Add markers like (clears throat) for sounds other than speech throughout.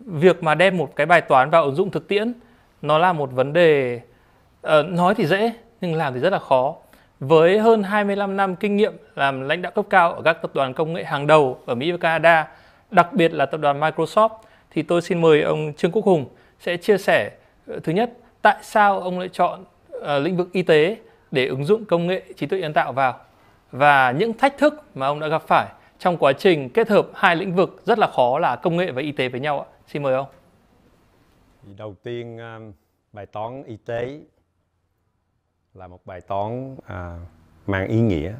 việc mà đem một cái bài toán vào ứng dụng thực tiễn nó là một vấn đề uh, nói thì dễ nhưng làm thì rất là khó. Với hơn 25 năm kinh nghiệm làm lãnh đạo cấp cao ở các tập đoàn công nghệ hàng đầu ở Mỹ và Canada, đặc biệt là tập đoàn Microsoft thì tôi xin mời ông Trương Quốc Hùng sẽ chia sẻ ờ, thứ nhất tại sao ông lại chọn uh, lĩnh vực y tế để ứng dụng công nghệ trí tuệ nhân tạo vào và những thách thức mà ông đã gặp phải trong quá trình kết hợp hai lĩnh vực rất là khó là công nghệ và y tế với nhau ạ. Xin mời ông. Đầu tiên à, bài toán y tế là một bài toán à, mang ý nghĩa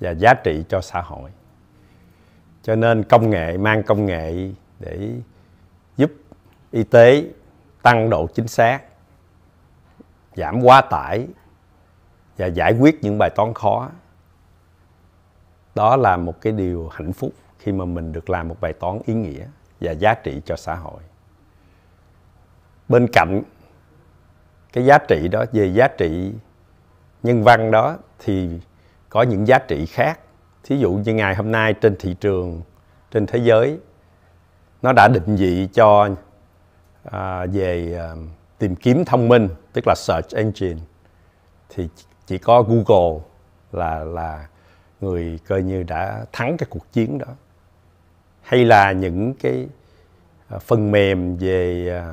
và giá trị cho xã hội. Cho nên công nghệ mang công nghệ để giúp y tế tăng độ chính xác, giảm quá tải và giải quyết những bài toán khó. Đó là một cái điều hạnh phúc khi mà mình được làm một bài toán ý nghĩa và giá trị cho xã hội bên cạnh cái giá trị đó về giá trị nhân văn đó thì có những giá trị khác thí dụ như ngày hôm nay trên thị trường trên thế giới nó đã định vị cho à, về à, tìm kiếm thông minh tức là search engine thì chỉ có Google là là người coi như đã thắng cái cuộc chiến đó hay là những cái À, phần mềm về à,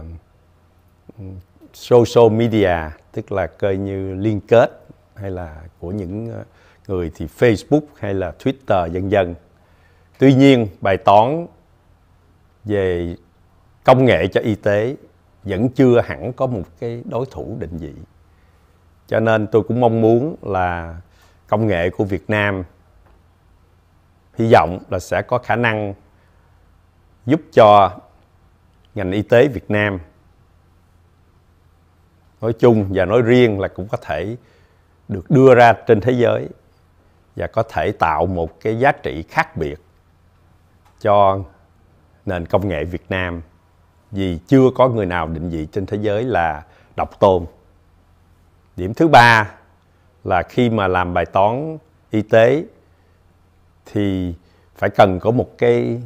social media tức là coi như liên kết hay là của những à, người thì Facebook hay là Twitter dân dân. Tuy nhiên bài toán về công nghệ cho y tế vẫn chưa hẳn có một cái đối thủ định vị. Cho nên tôi cũng mong muốn là công nghệ của Việt Nam hy vọng là sẽ có khả năng giúp cho ngành y tế Việt Nam nói chung và nói riêng là cũng có thể được đưa ra trên thế giới và có thể tạo một cái giá trị khác biệt cho nền công nghệ Việt Nam vì chưa có người nào định vị trên thế giới là độc tôn. Điểm thứ ba là khi mà làm bài toán y tế thì phải cần có một cái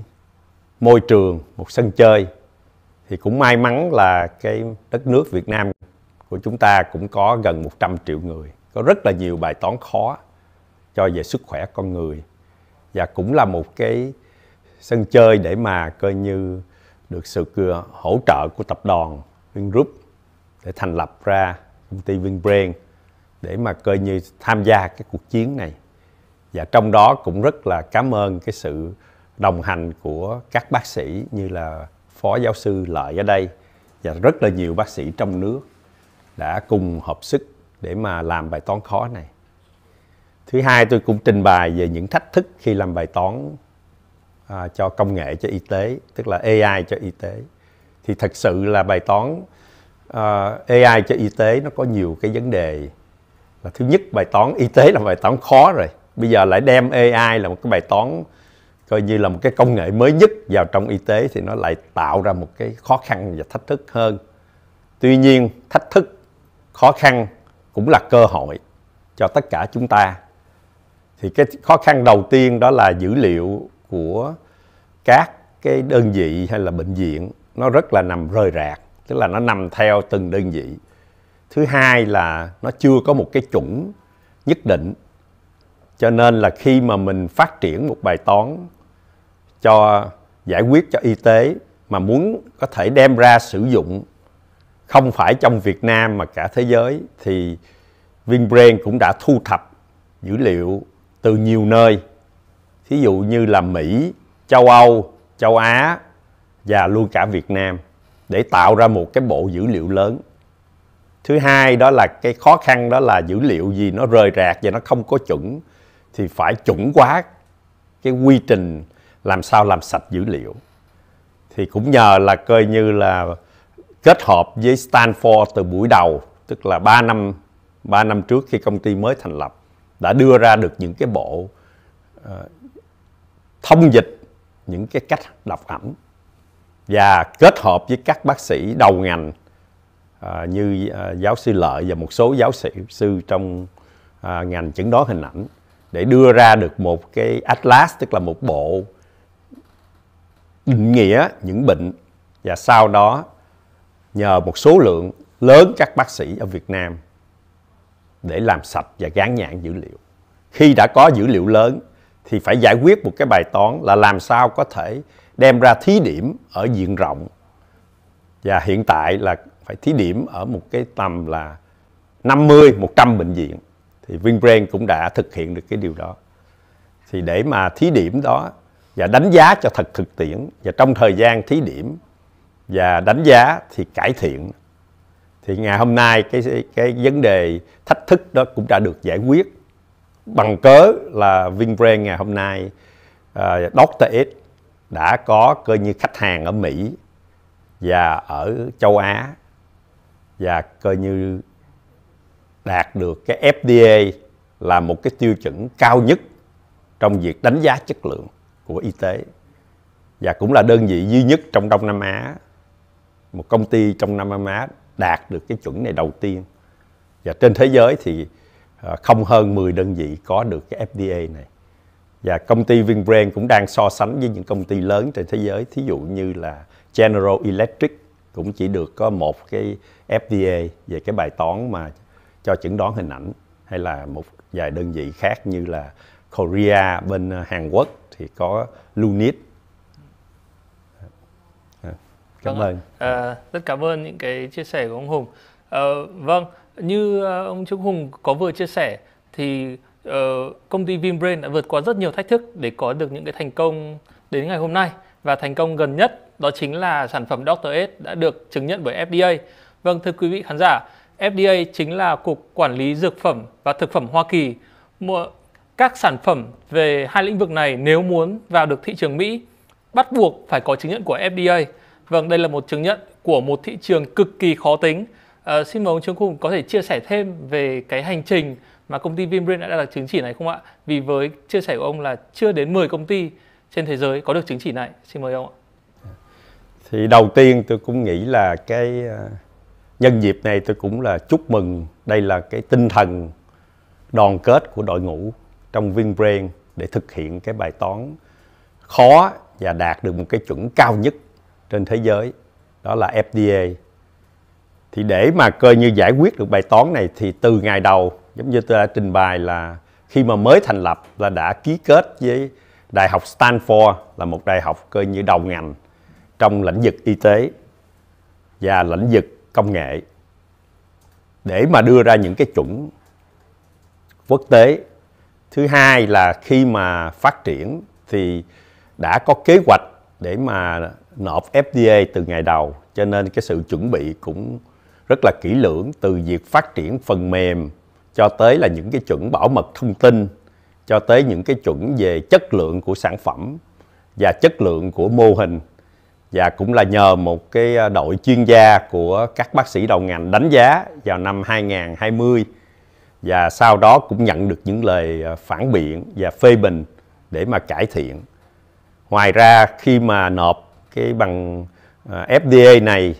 môi trường, một sân chơi thì cũng may mắn là cái đất nước Việt Nam của chúng ta cũng có gần 100 triệu người có rất là nhiều bài toán khó cho về sức khỏe con người và cũng là một cái sân chơi để mà coi như được sự ờ, hỗ trợ của tập đoàn Vingroup để thành lập ra công ty Vinbrain để mà coi như tham gia cái cuộc chiến này và trong đó cũng rất là cảm ơn cái sự đồng hành của các bác sĩ như là phó giáo sư Lợi ở đây và rất là nhiều bác sĩ trong nước đã cùng hợp sức để mà làm bài toán khó này. Thứ hai tôi cũng trình bày về những thách thức khi làm bài toán à, cho công nghệ cho y tế, tức là AI cho y tế. Thì thật sự là bài toán à, AI cho y tế nó có nhiều cái vấn đề là thứ nhất bài toán y tế là bài toán khó rồi. Bây giờ lại đem AI là một cái bài toán coi như là một cái công nghệ mới nhất vào trong y tế thì nó lại tạo ra một cái khó khăn và thách thức hơn tuy nhiên thách thức khó khăn cũng là cơ hội cho tất cả chúng ta thì cái khó khăn đầu tiên đó là dữ liệu của các cái đơn vị hay là bệnh viện nó rất là nằm rời rạc tức là nó nằm theo từng đơn vị thứ hai là nó chưa có một cái chuẩn nhất định cho nên là khi mà mình phát triển một bài toán cho giải quyết cho y tế mà muốn có thể đem ra sử dụng không phải trong Việt Nam mà cả thế giới thì Vinbrain cũng đã thu thập dữ liệu từ nhiều nơi. Thí dụ như là Mỹ, châu Âu, châu Á và luôn cả Việt Nam để tạo ra một cái bộ dữ liệu lớn. Thứ hai đó là cái khó khăn đó là dữ liệu gì nó rời rạc và nó không có chuẩn thì phải chuẩn quá cái quy trình làm sao làm sạch dữ liệu thì cũng nhờ là coi như là kết hợp với Stanford từ buổi đầu tức là 3 năm 3 năm trước khi công ty mới thành lập đã đưa ra được những cái bộ uh, thông dịch những cái cách đọc ảnh và kết hợp với các bác sĩ đầu ngành uh, như uh, giáo sư Lợi và một số giáo sĩ sư trong uh, ngành chẩn đoán hình ảnh để đưa ra được một cái atlas tức là một bộ định nghĩa những bệnh và sau đó nhờ một số lượng lớn các bác sĩ ở Việt Nam để làm sạch và gán nhãn dữ liệu. Khi đã có dữ liệu lớn thì phải giải quyết một cái bài toán là làm sao có thể đem ra thí điểm ở diện rộng và hiện tại là phải thí điểm ở một cái tầm là 50, 100 bệnh viện thì Vinbrain cũng đã thực hiện được cái điều đó. Thì để mà thí điểm đó và đánh giá cho thật thực tiễn và trong thời gian thí điểm và đánh giá thì cải thiện thì ngày hôm nay cái cái vấn đề thách thức đó cũng đã được giải quyết bằng cớ là Vinbrand ngày hôm nay uh, à, Dr. X đã có coi như khách hàng ở Mỹ và ở châu Á và coi như đạt được cái FDA là một cái tiêu chuẩn cao nhất trong việc đánh giá chất lượng của y tế và cũng là đơn vị duy nhất trong Đông Nam Á một công ty trong Đông Nam Á đạt được cái chuẩn này đầu tiên và trên thế giới thì à, không hơn 10 đơn vị có được cái FDA này và công ty Vinbrand cũng đang so sánh với những công ty lớn trên thế giới thí dụ như là General Electric cũng chỉ được có một cái FDA về cái bài toán mà cho chẩn đoán hình ảnh hay là một vài đơn vị khác như là Korea bên à, Hàn Quốc thì có Lunit à, cảm vâng ơn à, rất cảm ơn những cái chia sẻ của ông Hùng à, vâng như ờ, ông Trung Hùng có vừa chia sẻ thì uh, công ty Vinbrain đã vượt qua rất nhiều thách thức để có được những cái thành công đến ngày hôm nay và thành công gần nhất đó chính là sản phẩm Doctor S đã được chứng nhận bởi FDA. Vâng thưa quý vị khán giả, FDA chính là cục quản lý dược phẩm và thực phẩm Hoa Kỳ các sản phẩm về hai lĩnh vực này nếu muốn vào được thị trường Mỹ bắt buộc phải có chứng nhận của FDA. Vâng, đây là một chứng nhận của một thị trường cực kỳ khó tính. À, xin mời ông Trương Cung có thể chia sẻ thêm về cái hành trình mà công ty Vimbrain đã đạt chứng chỉ này không ạ? Vì với chia sẻ của ông là chưa đến 10 công ty trên thế giới có được chứng chỉ này. Xin mời ông ạ. Thì đầu tiên tôi cũng nghĩ là cái ờ, nhân dịp này tôi cũng là chúc mừng đây là cái tinh thần đoàn kết của đội ngũ trong Vinbrain để thực hiện cái bài toán khó và đạt được một cái chuẩn cao nhất trên thế giới đó là FDA thì để mà coi như giải quyết được bài toán này thì từ ngày đầu giống như tôi đã trình bày là khi mà mới thành lập là đã ký kết với đại học Stanford là một đại học coi như đầu ngành trong lĩnh vực y tế và lĩnh vực công nghệ để mà đưa ra những cái chuẩn quốc tế thứ hai là khi mà phát triển thì đã có kế hoạch để mà nộp FDA từ ngày đầu cho nên cái sự chuẩn bị cũng rất là kỹ lưỡng từ việc phát triển phần mềm cho tới là những cái chuẩn bảo mật thông tin cho tới những cái chuẩn về chất lượng của sản phẩm và chất lượng của mô hình và cũng là nhờ một cái đội chuyên gia của các bác sĩ đầu ngành đánh giá vào năm 2020 và sau đó cũng nhận được những lời ờ, phản biện và phê bình để mà cải thiện. Ngoài ra khi mà nộp cái bằng ờ, FDA này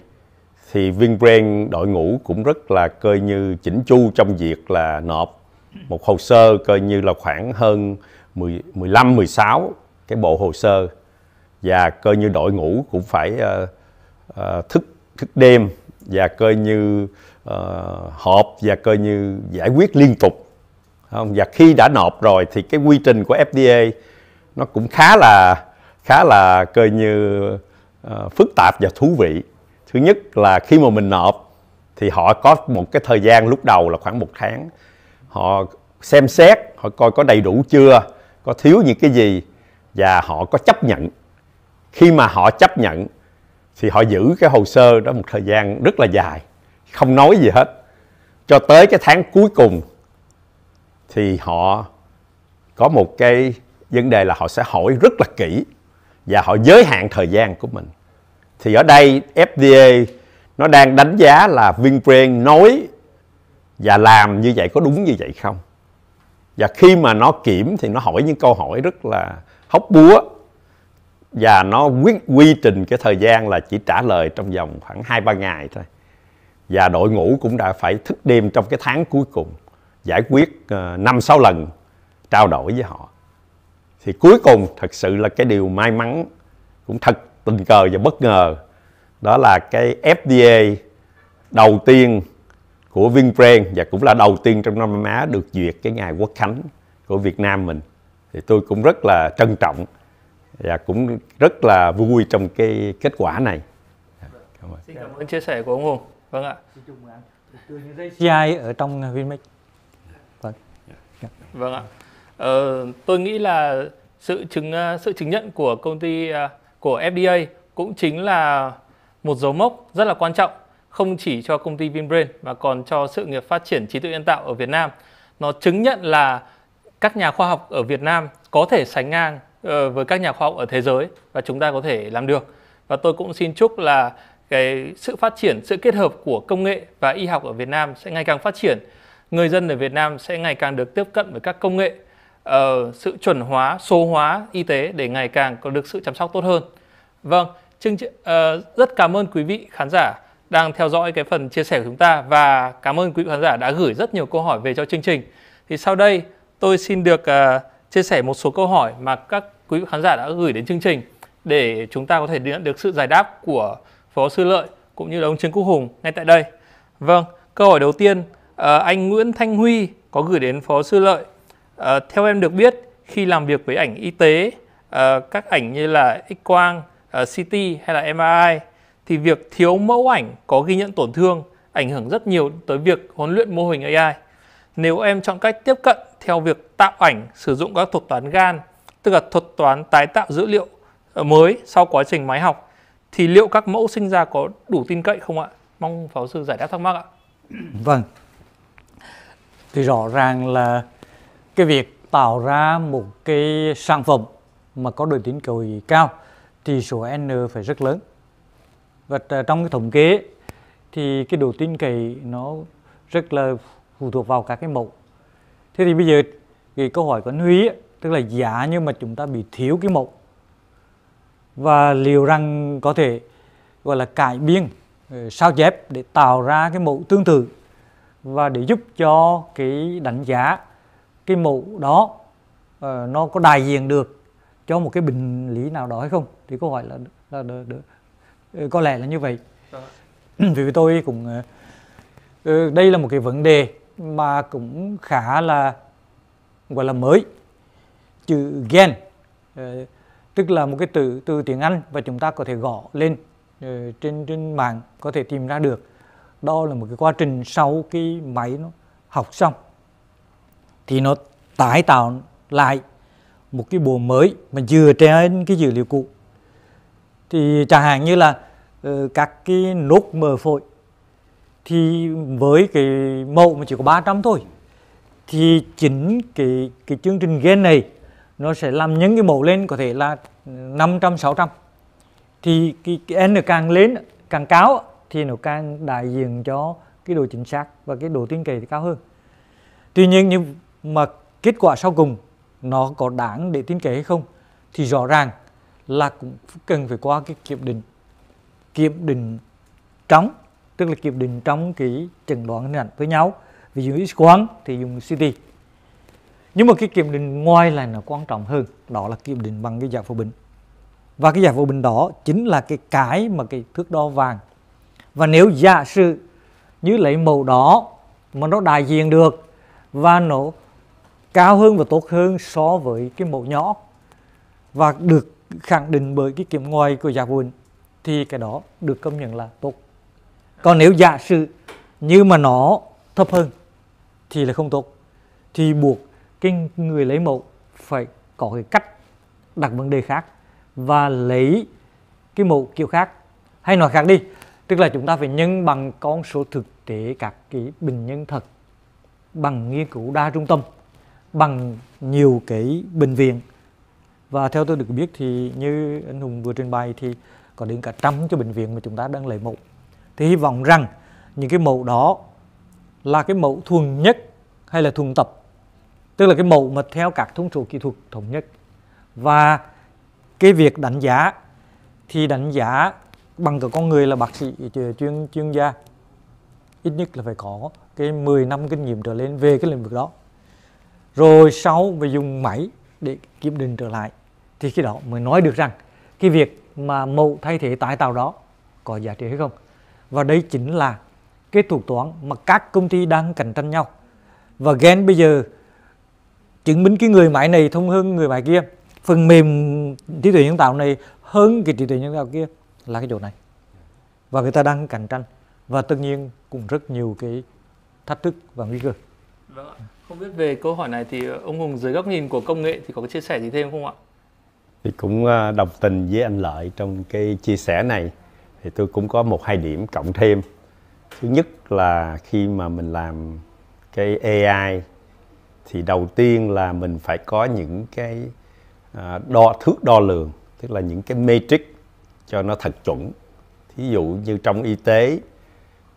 thì Vinbrain đội ngũ cũng rất là coi như chỉnh chu trong việc là nộp một hồ sơ coi như là khoảng hơn 10, 15 16 cái bộ hồ sơ và coi như đội ngũ cũng phải uh, uh, thức thức đêm và coi như uh, họp và coi như giải quyết liên tục không? và khi đã nộp rồi thì cái quy trình của FDA nó cũng khá là khá là coi như uh, phức tạp và thú vị thứ nhất là khi mà mình nộp thì họ có một cái thời gian lúc đầu là khoảng một tháng họ xem xét họ coi có đầy đủ chưa có thiếu những cái gì và họ có chấp nhận khi mà họ chấp nhận thì họ giữ cái hồ sơ đó một thời gian rất là dài không nói gì hết cho tới cái tháng cuối cùng thì họ có một cái vấn đề là họ sẽ hỏi rất là kỹ và họ giới hạn thời gian của mình thì ở đây FDA nó đang đánh giá là Vinbrand nói và làm như vậy có đúng như vậy không và khi mà nó kiểm thì nó hỏi những câu hỏi rất là hóc búa và nó quyết quy trình cái thời gian là chỉ trả lời trong vòng khoảng hai ba ngày thôi và đội ngũ cũng đã phải thức đêm trong cái tháng cuối cùng giải quyết ờ, năm sáu lần trao đổi với họ thì cuối cùng thật sự là cái điều may mắn cũng thật tình cờ và bất ngờ đó là cái FDA đầu tiên của Vinpearl và cũng là đầu tiên trong Đông Nam Á được duyệt cái ngày quốc khánh của Việt Nam mình thì tôi cũng rất là trân trọng và cũng rất là vui trong cái kết quả này. Dạ, cảm ơn. Xin cảm ơn chia sẻ của ông Hùng. Vâng ạ. CI ở trong Vinmec. Vâng. Dạ. Vâng ạ. Ờ, tôi nghĩ là sự chứng ờ, sự chứng nhận của công ty ờ, của FDA cũng chính là một dấu mốc rất là quan trọng không chỉ cho công ty Vinbrain mà còn cho sự nghiệp phát triển trí tuệ nhân tạo ở Việt Nam. Nó chứng nhận là các nhà khoa học ở Việt Nam có thể sánh ngang ờ, với các nhà khoa học ở thế giới và chúng ta có thể làm được. Và tôi cũng xin chúc là cái sự phát triển, sự kết hợp của công nghệ và y học ở Việt Nam sẽ ngày càng phát triển. Người dân ở Việt Nam sẽ ngày càng được tiếp cận với các công nghệ, uh, sự chuẩn hóa, số hóa y tế để ngày càng có được sự chăm sóc tốt hơn. Vâng, chương uh, rất cảm ơn quý vị khán giả đang theo dõi cái phần chia sẻ của chúng ta và cảm ơn quý vị khán giả đã gửi rất nhiều câu hỏi về cho chương trình. Thì sau đây tôi xin được uh, chia sẻ một số câu hỏi mà các quý vị khán giả đã gửi đến chương trình để chúng ta có thể nhận được sự giải đáp của Phó Sư Lợi cũng như là ông Trương Quốc Hùng ngay tại đây. Vâng, câu hỏi đầu tiên ờ, anh Nguyễn Thanh Huy có gửi đến Phó Sư Lợi. Ờ, theo em được biết khi làm việc với ảnh y tế, ờ, các ảnh như là X-quang, CT hay là MRI thì việc thiếu mẫu ảnh có ghi nhận tổn thương ảnh hưởng rất nhiều tới việc huấn luyện mô hình AI. Nếu em chọn cách tiếp cận theo việc tạo ảnh sử dụng các thuật toán GAN, tức là thuật toán tái tạo dữ liệu mới sau quá trình máy học thì liệu các mẫu sinh ra có đủ tin cậy không ạ? Mong phó sư giải đáp thắc mắc ạ. Vâng. Thì rõ ràng là cái việc tạo ra một cái sản phẩm mà có độ tin cậy cao thì số N phải rất lớn. Và trong cái thống kê thì cái độ tin cậy nó rất là phụ thuộc vào các cái mẫu. Thế thì bây giờ cái câu hỏi của anh Huy tức là giả nhưng mà chúng ta bị thiếu cái mẫu và liệu rằng có thể gọi là cải biên ờ, sao chép để tạo ra cái mẫu tương tự và để giúp cho cái đánh giá cái mẫu đó uh, nó có đại diện được cho một cái bệnh lý nào đó hay không thì câu hỏi là, là, là, là ờ, có lẽ là như vậy dạ. (clears throat) vì tôi cũng uh, đây là một cái vấn đề mà cũng khá là gọi là mới chữ gen uh, tức là một cái từ từ tiếng Anh và chúng ta có thể gõ lên ờ, trên trên mạng có thể tìm ra được đó là một cái quá trình sau khi máy nó học xong thì nó tái tạo lại một cái bộ mới mà dựa trên cái dữ liệu cũ thì chẳng hạn như là ờ, các cái nốt mờ phổi thì với cái mẫu mà chỉ có 300 thôi thì chính cái cái chương trình gen này nó sẽ làm những cái mẫu lên có thể là 500 600 thì cái, cái n càng lên càng cao thì nó càng đại diện cho cái độ chính xác và cái độ tin cậy thì cao hơn tuy nhiên nhưng mà kết quả sau cùng nó có đáng để tin cậy hay không thì rõ ràng là cũng cần phải qua cái kiểm định kiểm định trống tức là kiểm định trong cái chẩn đoán hình ảnh với nhau ví dụ X quang thì dùng CT nhưng mà cái kiểm định ngoài là nó quan trọng hơn đó là kiểm định bằng cái giải phổ bình và cái giải phổ bình đó chính là cái cái mà cái thước đo vàng và nếu giả sử như lấy màu đó mà nó đại diện được và nó cao hơn và tốt hơn so với cái mẫu nhỏ và được khẳng định bởi cái kiểm ngoài của giả bình thì cái đó được công nhận là tốt còn nếu giả sử như mà nó thấp hơn thì là không tốt thì buộc cái người lấy mẫu phải có cái cách đặt vấn đề khác và lấy cái mẫu kiểu khác hay nói khác đi tức là chúng ta phải nhân bằng con số thực tế các cái bệnh nhân thật bằng nghiên cứu đa trung tâm bằng nhiều cái bệnh viện và theo tôi được biết thì như anh Hùng vừa trình bày thì có đến cả trăm cái bệnh viện mà chúng ta đang lấy mẫu thì hy vọng rằng những cái mẫu đó là cái mẫu thuần nhất hay là thuần tập tức là cái mẫu mà theo các thông số kỹ thuật thống nhất và cái việc đánh giá thì đánh giá bằng cả con người là bác sĩ chuyên chuyên gia ít nhất là phải có cái 10 năm kinh nghiệm trở lên về cái lĩnh vực đó rồi sau mới dùng máy để kiểm định trở lại thì khi đó mới nói được rằng cái việc mà mẫu thay thế tái tạo đó có giá trị hay không và đây chính là cái thủ toán mà các công ty đang cạnh tranh nhau và gen bây giờ chứng minh cái người máy này thông hơn người máy kia phần mềm trí tuệ nhân tạo này hơn cái trí tuệ nhân tạo kia là cái chỗ này và người ta đang cạnh tranh và tất nhiên cũng rất nhiều cái thách thức và nguy cơ vâng không biết về câu hỏi này thì ông Hùng dưới góc nhìn của công nghệ thì có chia sẻ gì thêm không ạ thì cũng à, đồng tình với anh Lợi trong cái chia sẻ này thì tôi cũng có một hai điểm cộng thêm thứ nhất là khi mà mình làm cái AI thì đầu tiên là mình phải có những cái à, đo thước đo lường tức là những cái metric cho nó thật chuẩn thí dụ như trong y tế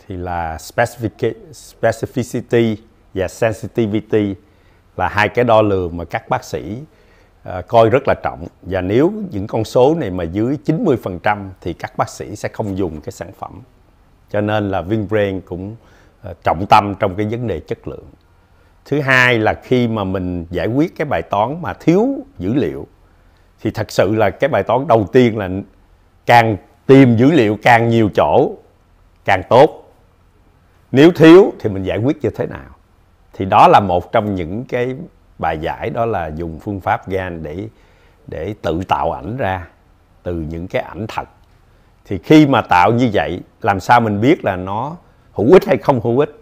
thì là specific, specificity và sensitivity là hai cái đo lường mà các bác sĩ uh, coi rất là trọng và nếu những con số này mà dưới 90% thì các bác sĩ sẽ không dùng cái sản phẩm cho nên là Vinbrain cũng uh, trọng tâm trong cái vấn đề chất lượng thứ hai là khi mà mình giải quyết cái bài toán mà thiếu dữ liệu thì thật sự là cái bài toán đầu tiên là càng tìm dữ liệu càng nhiều chỗ càng tốt nếu thiếu thì mình giải quyết như thế nào thì đó là một trong những cái bài giải đó là dùng phương pháp gan để để tự tạo ảnh ra từ những cái ảnh thật thì khi mà tạo như vậy làm sao mình biết là nó hữu ích hay không hữu ích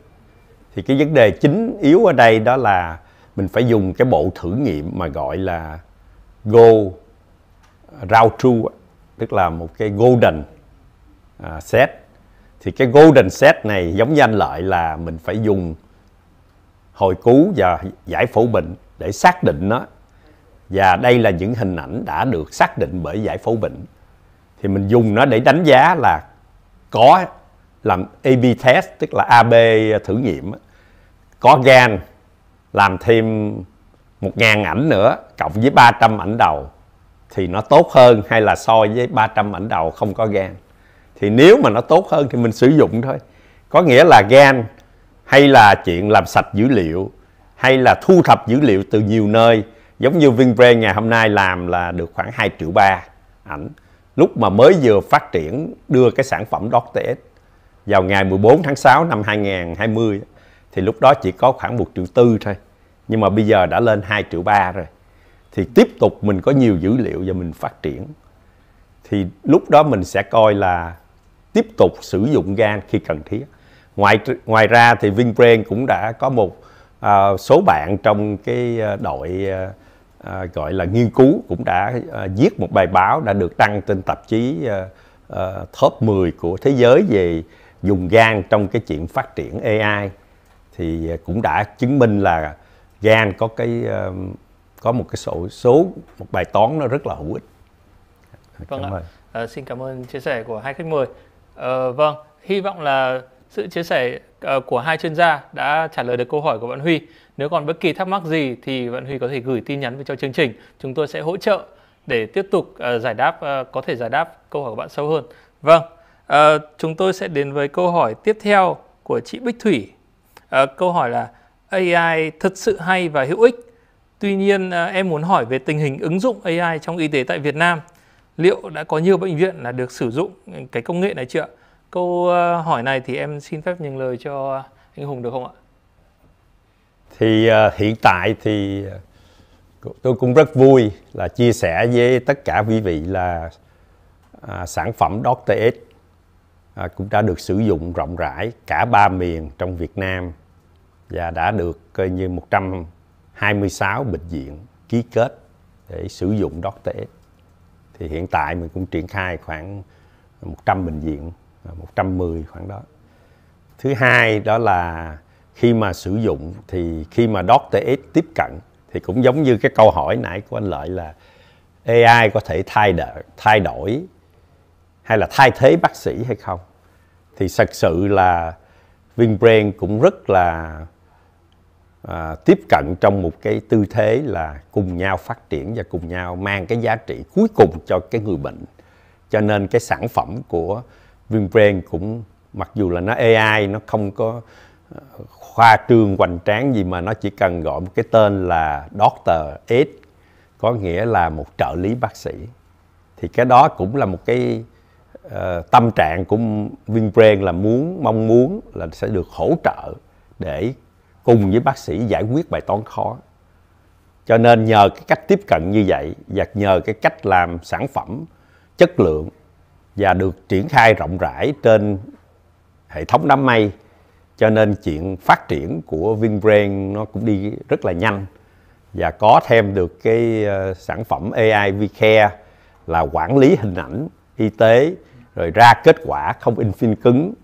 thì cái vấn đề chính yếu ở đây đó là mình phải dùng cái bộ thử nghiệm mà gọi là go round true tức là một cái golden à, set thì cái golden set này giống như anh lợi là mình phải dùng hồi cứu và giải phẫu bệnh để xác định nó và đây là những hình ảnh đã được xác định bởi giải phẫu bệnh thì mình dùng nó để đánh giá là có làm AB test tức là AB thử nghiệm có gan làm thêm 1.000 ảnh nữa cộng với 300 ảnh đầu thì nó tốt hơn hay là so với 300 ảnh đầu không có gan thì nếu mà nó tốt hơn thì mình sử dụng thôi có nghĩa là gan hay là chuyện làm sạch dữ liệu hay là thu thập dữ liệu từ nhiều nơi giống như VinBrain ngày hôm nay làm là được khoảng 2 triệu ba ảnh lúc mà mới vừa phát triển đưa cái sản phẩm Doctex vào ngày 14 tháng 6 năm 2020 thì lúc đó chỉ có khoảng 1 triệu tư thôi nhưng mà bây giờ đã lên 2 triệu ba rồi thì tiếp tục mình có nhiều dữ liệu và mình phát triển thì lúc đó mình sẽ coi là tiếp tục sử dụng gan khi cần thiết ngoài ngoài ra thì Vinbrain cũng đã có một à, số bạn trong cái à, đội à, à, gọi là nghiên cứu cũng đã à, viết một bài báo đã được đăng trên tạp chí à, à, top 10 của thế giới về dùng gan trong cái chuyện phát triển AI thì à, cũng đã chứng minh là gan có cái ờ, có một cái số số một bài toán nó rất là hữu ích. Vâng cảm ạ. Ơn. À, xin cảm ơn chia sẻ của hai khách mời. À, vâng, hy vọng là sự chia sẻ của hai chuyên gia đã trả lời được câu hỏi của bạn Huy. Nếu còn bất kỳ thắc mắc gì thì bạn Huy có thể gửi tin nhắn về cho chương trình. Chúng tôi sẽ hỗ trợ để tiếp tục giải đáp có thể giải đáp câu hỏi của bạn sâu hơn. Vâng, chúng tôi sẽ đến với câu hỏi tiếp theo của chị Bích Thủy Ờ, câu hỏi là AI thật sự hay và hữu ích. Tuy nhiên ờ, em muốn hỏi về tình hình ứng dụng AI trong y tế tại Việt Nam. Liệu đã có nhiều bệnh viện là được sử dụng cái công nghệ này chưa? Câu ờ, hỏi này thì em xin phép nhường lời cho anh Hùng được không ạ? Thì à, hiện tại thì tôi cũng rất vui là chia sẻ với tất cả quý vị là à, sản phẩm Doctor X à, cũng đã được sử dụng rộng rãi cả ba miền trong Việt Nam và đã được coi như 126 bệnh viện ký kết để sử dụng đốc tế. Thì hiện tại mình cũng triển khai khoảng 100 bệnh viện, 110 à, khoảng đó. Thứ hai đó là khi mà sử dụng thì khi mà Doctor X tiếp cận thì cũng giống như cái câu hỏi nãy của anh Lợi là AI có thể thay đổi, thay đổi hay là thay thế bác sĩ hay không thì thật sự là Vinbrand cũng rất là à, tiếp cận trong một cái tư thế là cùng nhau phát triển và cùng nhau mang cái giá trị cuối cùng cho cái người bệnh cho nên cái sản phẩm của Vinbrand cũng mặc dù là nó AI nó không có ờ, khoa trương hoành tráng gì mà nó chỉ cần gọi một cái tên là Doctor S có nghĩa là một trợ lý bác sĩ thì cái đó cũng là một cái Ờ, tâm trạng của Vinbrand là muốn mong muốn là sẽ được hỗ trợ để cùng với bác sĩ giải quyết bài toán khó cho nên nhờ cái cách tiếp cận như vậy và nhờ cái cách làm sản phẩm chất lượng và được triển khai rộng rãi trên hệ thống đám mây cho nên chuyện phát triển của Vinbrand nó cũng đi rất là nhanh và có thêm được cái ờ, sản phẩm AI VCare là quản lý hình ảnh y tế rồi ra kết quả không in phim cứng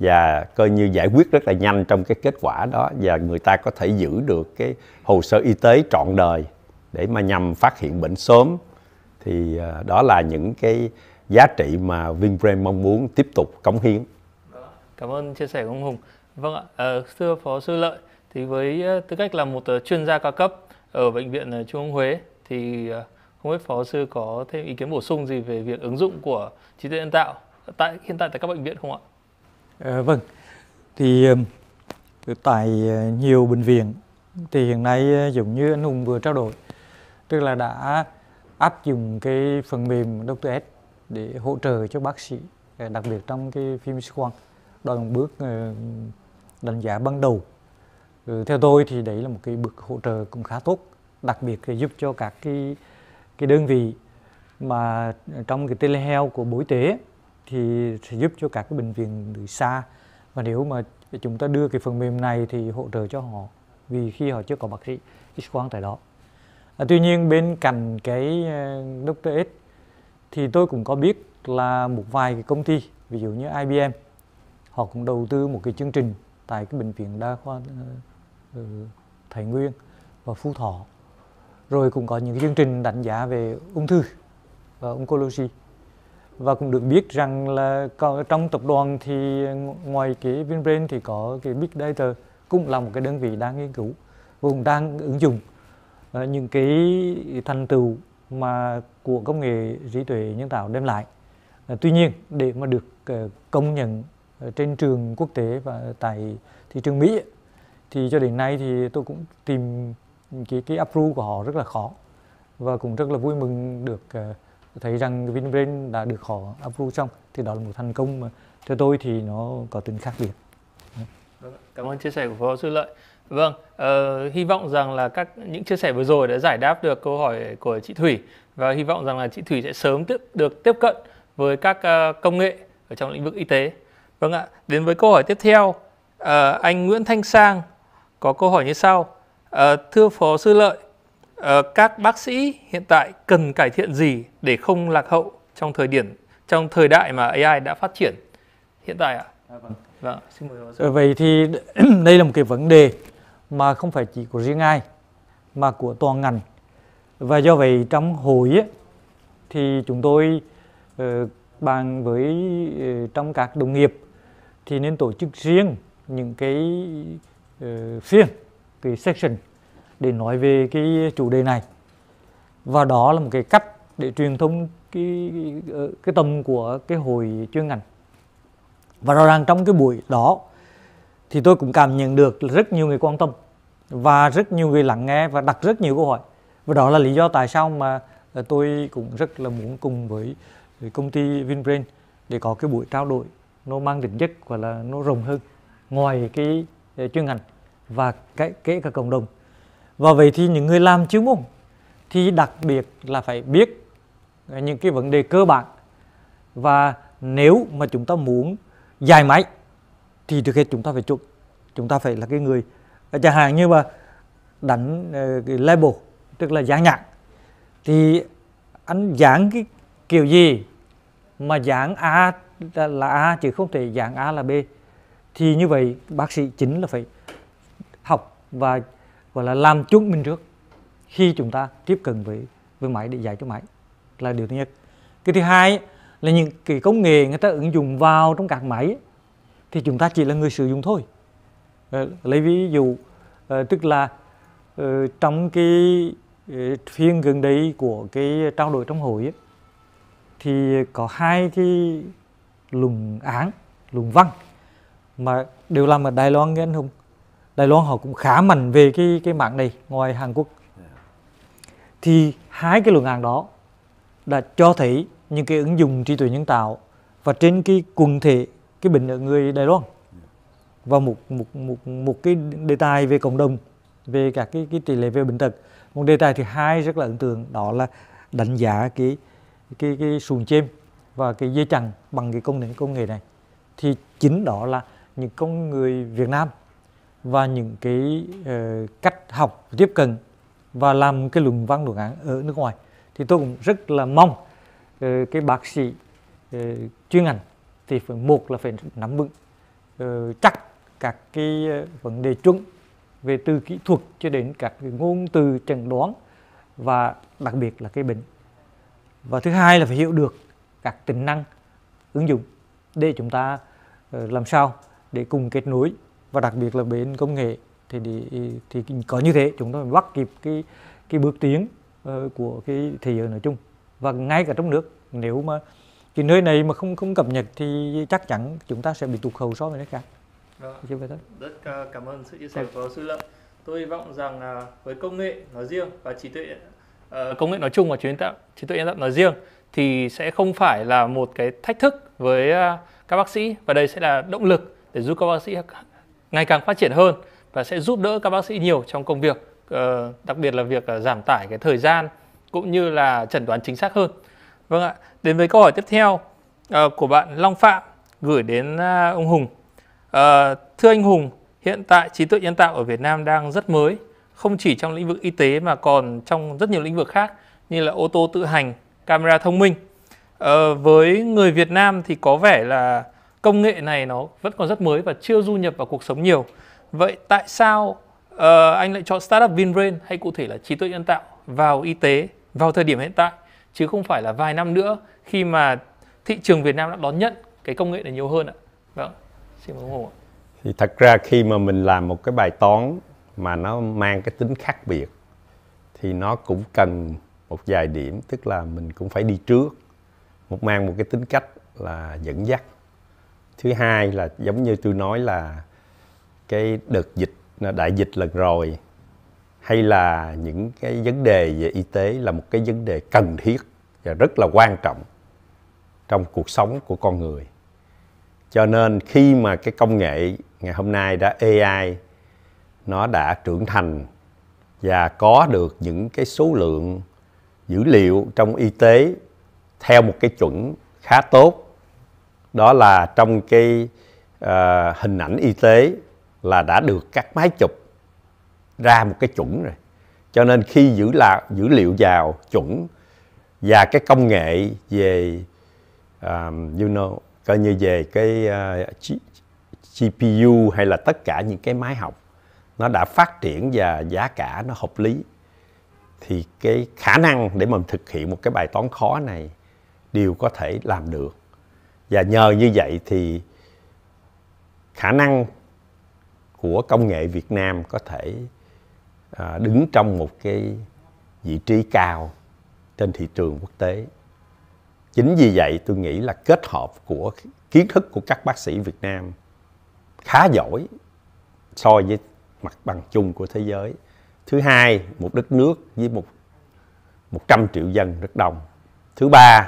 và coi như giải quyết rất là nhanh trong cái kết quả đó và người ta có thể giữ được cái hồ sơ y tế trọn đời để mà nhằm phát hiện bệnh sớm thì à, đó là những cái giá trị mà Vinbrain mong muốn tiếp tục cống hiến. Cảm ơn chia sẻ của ông Hùng. Vâng ạ, à, thưa Phó Sư Lợi, thì với ờ, tư cách là một ờ, chuyên gia cao cấp ở Bệnh viện Trung ương Huế thì không biết phó sư có thêm ý kiến bổ sung gì về việc ứng dụng của trí tuệ nhân tạo tại hiện tại tại các bệnh viện không ạ? À, vâng, thì tại ờ, nhiều bệnh viện thì hiện nay ờ, giống như anh Hùng vừa trao đổi, tức là đã áp dụng cái phần mềm doctor S để hỗ trợ cho bác sĩ, đặc biệt trong cái phim quang đòi bước đánh giá ban đầu. Ừ, theo tôi thì đấy là một cái bước hỗ trợ cũng khá tốt, đặc biệt là giúp cho các cái cái đơn vị mà trong cái telehealth của Bộ Y tế thì sẽ giúp cho các cái bệnh viện từ xa và nếu mà chúng ta đưa cái phần mềm này thì hỗ trợ cho họ vì khi họ chưa có bác sĩ X quang tại đó. À, tuy nhiên bên cạnh cái uh, ờ, Dr. X thì tôi cũng có biết là một vài cái công ty ví dụ như IBM họ cũng đầu tư một cái chương trình tại cái bệnh viện đa khoa uh, Thái Nguyên và Phú Thọ rồi cũng có những chương trình đánh giá về ung thư và oncology và cũng được biết rằng là trong tập đoàn thì ngoài cái Vinbrain thì có cái Big Data cũng là một cái đơn vị đang nghiên cứu và cũng đang ứng dụng ờ, những cái thành tựu mà của công nghệ trí tuệ nhân tạo đem lại. Ờ, tuy nhiên để mà được ờ, công nhận trên trường quốc tế và tại thị trường Mỹ thì cho đến nay thì tôi cũng tìm cái cái approve của họ rất là khó và cũng rất là vui mừng được ờ, thấy rằng Vinbrain đã được họ approve xong thì đó là một thành công mà theo tôi thì nó có tính khác biệt. Vâng, cảm ơn chia sẻ của Phó sư Lợi. Vâng, uh, hy vọng rằng là các những chia sẻ vừa rồi đã giải đáp được câu hỏi của chị Thủy và hy vọng rằng là chị Thủy sẽ sớm tiếp được tiếp cận với các uh, công nghệ ở trong lĩnh vực y tế. Vâng ạ, đến với câu hỏi tiếp theo, uh, anh Nguyễn Thanh Sang có câu hỏi như sau À, thưa Phó Sư Lợi, à, các bác sĩ hiện tại cần cải thiện gì để không lạc hậu trong thời điểm trong thời đại mà AI đã phát triển hiện tại ạ? À, vâng. xin mời Phó ờ, Vậy thì (clears throat) đây là một cái vấn đề mà không phải chỉ của riêng ai mà của toàn ngành. Và do vậy trong hội ấy, thì chúng tôi uh, bàn với uh, trong các đồng nghiệp thì nên tổ chức riêng những cái uh, phiên cái section để nói về cái chủ đề này và đó là một cái cách để truyền thông cái cái, ờ, tâm của cái hội chuyên ngành và rõ ràng trong cái buổi đó thì tôi cũng cảm nhận được rất nhiều người quan tâm và rất nhiều người lắng nghe và đặt rất nhiều câu hỏi và đó là lý do tại sao mà ờ, tôi cũng rất là muốn cùng với công ty Vinbrain để có cái buổi trao đổi nó mang tính chất và là nó rộng hơn ngoài cái ờ, chuyên ngành và cái, kể cả cộng đồng và vậy thì những người làm chuyên môn thì đặc biệt là phải biết những cái vấn đề cơ bản và nếu mà chúng ta muốn dài máy thì trước hết chúng ta phải chuẩn chúng ta phải là cái người chẳng hạn như mà đánh ờ, cái label tức là dán nhãn thì anh dán cái kiểu gì mà dán A là A chứ không thể dán A là B thì như vậy bác sĩ chính là phải và gọi là làm chứng minh trước khi chúng ta tiếp cận với với máy để dạy cho máy là điều thứ nhất cái thứ hai là những cái công nghệ người ta ứng dụng vào trong các máy thì chúng ta chỉ là người sử dụng thôi ờ, lấy ví dụ ờ, tức là ờ, trong cái phiên gần đây của cái trao đổi trong hội ấy, thì có hai cái luận án luận văn mà đều làm ở Đài Loan nghe anh Hùng Đài Loan họ cũng khá mạnh về cái cái mạng này ngoài Hàn Quốc. Thì hai cái luận án đó đã cho thấy những cái ứng dụng trí tuệ nhân tạo và trên cái quần thể cái bệnh ở người Đài Loan và một một một một cái đề tài về cộng đồng về các cái cái tỷ lệ về bệnh tật một đề tài thứ hai rất là ấn tượng đó là đánh giá cái cái cái xuồng chêm và cái dây chằng bằng cái công nghệ công nghệ này thì chính đó là những con người Việt Nam và những cái uh, cách học tiếp cận và làm cái luận văn luận án ở nước ngoài thì tôi cũng rất là mong uh, cái bác sĩ uh, chuyên ngành thì phải một là phải nắm vững uh, chắc các cái uh, vấn đề chuẩn về từ kỹ thuật cho đến các cái ngôn từ chẩn đoán và đặc biệt là cái bệnh và thứ hai là phải hiểu được các tính năng ứng dụng để chúng ta uh, làm sao để cùng kết nối và đặc biệt là bên công nghệ thì thì có như thế chúng tôi bắt kịp cái cái bước tiến ờ, của cái thế giới nói chung và ngay cả trong nước nếu mà cái nơi này mà không không cập nhật thì chắc chắn chúng ta sẽ bị tụt hậu so với nước khác. Vâng. Rất cảm ơn sự chia sẻ của sư lợi. Tôi hy vọng rằng à, với công nghệ nói riêng và trí tuệ ờ, công nghệ nói chung và trí tuệ trí tuệ nhân tạo nói riêng thì sẽ không phải là một cái thách thức với à, các bác sĩ và đây sẽ là động lực để giúp các bác sĩ ngày càng phát triển hơn và sẽ giúp đỡ các bác sĩ nhiều trong công việc ờ, đặc biệt là việc ờ, giảm tải cái thời gian cũng như là chẩn đoán chính xác hơn. Vâng ạ, đến với câu hỏi tiếp theo ờ, của bạn Long Phạm gửi đến ông Hùng. Thưa anh Hùng, hiện tại trí tuệ nhân tạo ở Việt Nam đang rất mới, không chỉ trong lĩnh vực y tế mà còn trong rất nhiều lĩnh vực khác như là ô tô tự hành, camera thông minh. Với người Việt Nam thì có vẻ là công nghệ này nó vẫn còn rất mới và chưa du nhập vào cuộc sống nhiều. Vậy tại sao uh, anh lại chọn startup Vinbrain hay cụ thể là trí tuệ nhân tạo vào y tế vào thời điểm hiện tại chứ không phải là vài năm nữa khi mà thị trường Việt Nam đã đón nhận cái công nghệ này nhiều hơn ạ? Vâng, xin mời ông Hùng Thì thật ra khi mà mình làm một cái bài toán mà nó mang cái tính khác biệt thì nó cũng cần một vài điểm tức là mình cũng phải đi trước một mang một cái tính cách là dẫn dắt thứ hai là giống như tôi nói là cái đợt dịch đại dịch lần rồi hay là những cái vấn đề về y tế là một cái vấn đề cần thiết và rất là quan trọng trong cuộc sống của con người cho nên khi mà cái công nghệ ngày hôm nay đã AI nó đã trưởng thành và có được những cái số lượng dữ liệu trong y tế theo một cái chuẩn khá tốt đó là trong cái uh, hình ảnh y tế là đã được các máy chụp ra một cái chuẩn rồi cho nên khi giữ là dữ liệu vào chuẩn và cái công nghệ về um, you know coi như về cái uh, ờ, GPU hay là tất cả những cái máy học nó đã phát triển và giá cả nó hợp lý thì cái khả năng để mình thực hiện một cái bài toán khó này đều có thể làm được và nhờ như vậy thì khả năng của công nghệ Việt Nam có thể à, đứng trong một cái vị trí cao trên thị trường quốc tế. Chính vì vậy tôi nghĩ là kết hợp của kiến thức của các bác sĩ Việt Nam khá giỏi so với mặt bằng chung của thế giới. Thứ hai, một đất nước với một 100 triệu dân rất đông. Thứ ba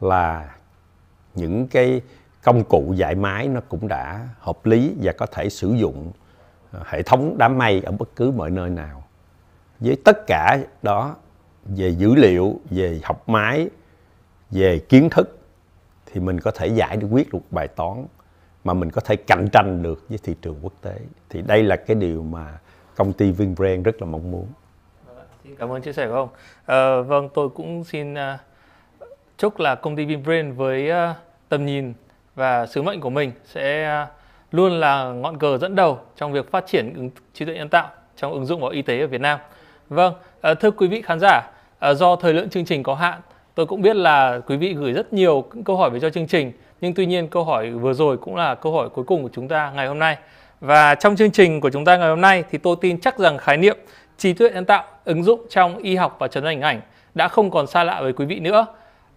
là những cái công cụ giải máy nó cũng đã hợp lý và có thể sử dụng ờ, hệ thống đám mây ở bất cứ mọi nơi nào với tất cả đó về dữ liệu về học máy về kiến thức thì mình có thể giải được quyết được bài toán mà mình có thể cạnh tranh được với thị trường quốc tế thì đây là cái điều mà công ty VinBrain rất là mong muốn. Vâng cảm ơn chia sẻ của ông. À, vâng, tôi cũng xin uh, Chúc là công ty Vinbrain với ờ, tầm nhìn và sứ mệnh của mình sẽ ờ, luôn là ngọn cờ dẫn đầu trong việc phát triển trí tuệ nhân tạo trong ứng dụng vào y tế ở Việt Nam. Vâng, ờ, thưa quý vị khán giả, do thời lượng chương trình có hạn, tôi cũng biết là quý vị gửi rất nhiều câu hỏi về cho chương trình, nhưng tuy nhiên câu hỏi vừa rồi cũng là câu hỏi cuối cùng của chúng ta ngày hôm nay. Và trong chương trình của chúng ta ngày hôm nay thì tôi tin chắc rằng khái niệm trí tuệ nhân tạo ứng dụng trong y học và chẩn đoán hình ảnh đã không còn xa lạ với quý vị nữa.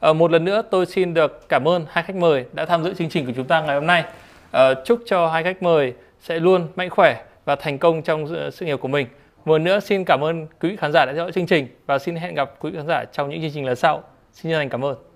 Ờ, một lần nữa tôi xin được cảm ơn hai khách mời đã tham dự chương trình của chúng ta ngày hôm nay. Ờ, chúc cho hai khách mời sẽ luôn mạnh khỏe và thành công trong sự nghiệp của mình. Một lần nữa xin cảm ơn quý khán giả đã theo dõi chương trình và xin hẹn gặp quý khán giả trong những chương trình lần sau. Xin chân thành cảm ơn.